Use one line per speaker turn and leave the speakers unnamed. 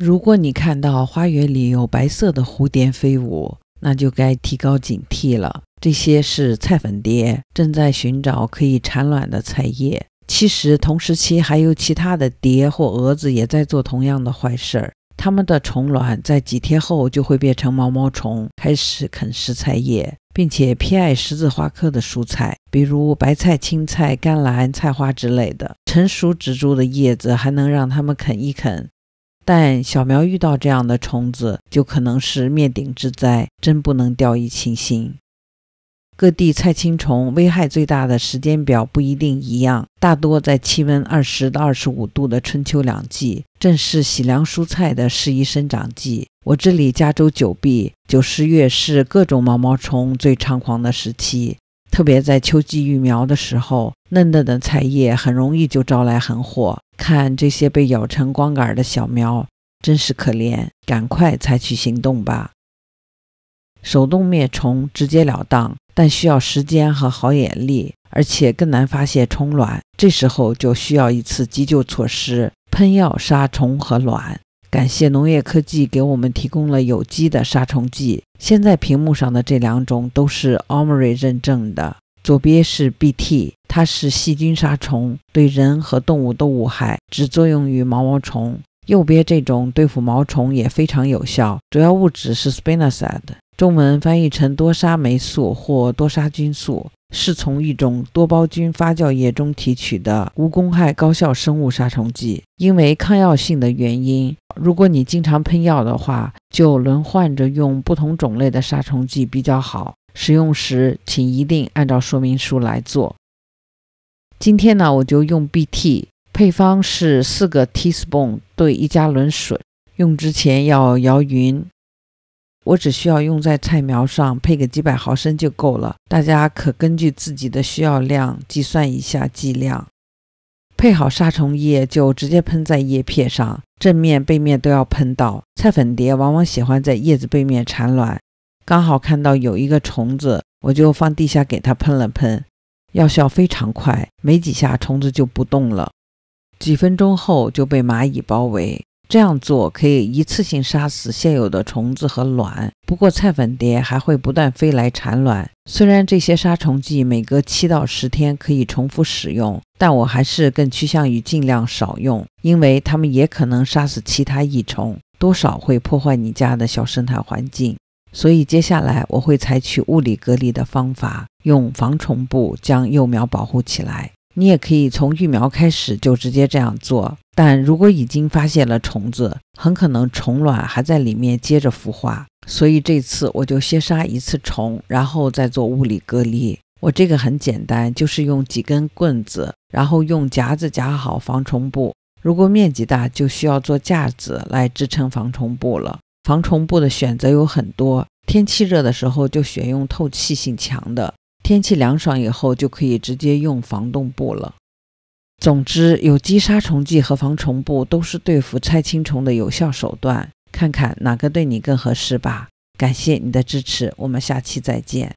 如果你看到花园里有白色的蝴蝶飞舞，那就该提高警惕了。这些是菜粉蝶，正在寻找可以产卵的菜叶。其实，同时期还有其他的蝶或蛾子也在做同样的坏事儿。它们的虫卵在几天后就会变成毛毛虫，开始啃食菜叶，并且偏爱十字花科的蔬菜，比如白菜、青菜、甘蓝、菜花之类的。成熟植株的叶子还能让它们啃一啃。但小苗遇到这样的虫子，就可能是灭顶之灾，真不能掉以轻心。各地菜青虫危害最大的时间表不一定一样，大多在气温二十到二十五度的春秋两季，正是喜凉蔬菜的适宜生长季。我这里加州九碧，九十月是各种毛毛虫最猖狂的时期，特别在秋季育苗的时候，嫩嫩的菜叶很容易就招来狠火。看这些被咬成光杆的小苗，真是可怜！赶快采取行动吧。手动灭虫直截了当，但需要时间和好眼力，而且更难发现虫卵。这时候就需要一次急救措施——喷药杀虫和卵。感谢农业科技给我们提供了有机的杀虫剂。现在屏幕上的这两种都是 Omi r 认证的，左边是 BT。它是细菌杀虫，对人和动物都无害，只作用于毛毛虫。右边这种对付毛虫也非常有效，主要物质是 spinosad，中文翻译成多杀霉素或多杀菌素，是从一种多胞菌发酵液中提取的无公害高效生物杀虫剂。因为抗药性的原因，如果你经常喷药的话，就轮换着用不同种类的杀虫剂比较好。使用时，请一定按照说明书来做。今天呢，我就用 BT 配方是四个 teaspoon 兑一加仑水，用之前要摇匀。我只需要用在菜苗上，配个几百毫升就够了。大家可根据自己的需要量计算一下剂量。配好杀虫液就直接喷在叶片上，正面、背面都要喷到。菜粉蝶往往喜欢在叶子背面产卵，刚好看到有一个虫子，我就放地下给它喷了喷。药效非常快，没几下虫子就不动了。几分钟后就被蚂蚁包围。这样做可以一次性杀死现有的虫子和卵。不过菜粉蝶还会不断飞来产卵。虽然这些杀虫剂每隔七到十天可以重复使用，但我还是更趋向于尽量少用，因为它们也可能杀死其他益虫，多少会破坏你家的小生态环境。所以接下来我会采取物理隔离的方法，用防虫布将幼苗保护起来。你也可以从育苗开始就直接这样做，但如果已经发现了虫子，很可能虫卵还在里面接着孵化，所以这次我就先杀一次虫，然后再做物理隔离。我这个很简单，就是用几根棍子，然后用夹子夹好防虫布。如果面积大，就需要做架子来支撑防虫布了。防虫布的选择有很多，天气热的时候就选用透气性强的，天气凉爽以后就可以直接用防冻布了。总之，有机杀虫剂和防虫布都是对付菜青虫的有效手段，看看哪个对你更合适吧。感谢你的支持，我们下期再见。